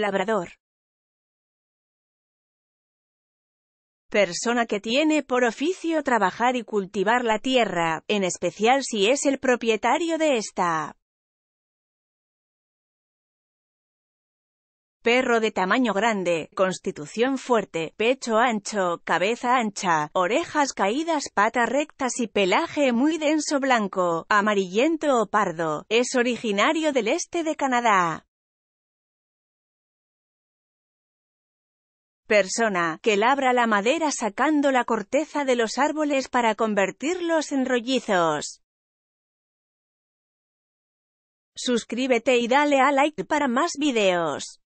Labrador. Persona que tiene por oficio trabajar y cultivar la tierra, en especial si es el propietario de esta. Perro de tamaño grande, constitución fuerte, pecho ancho, cabeza ancha, orejas caídas, patas rectas y pelaje muy denso blanco, amarillento o pardo. Es originario del este de Canadá. persona, que labra la madera sacando la corteza de los árboles para convertirlos en rollizos. Suscríbete y dale a like para más videos.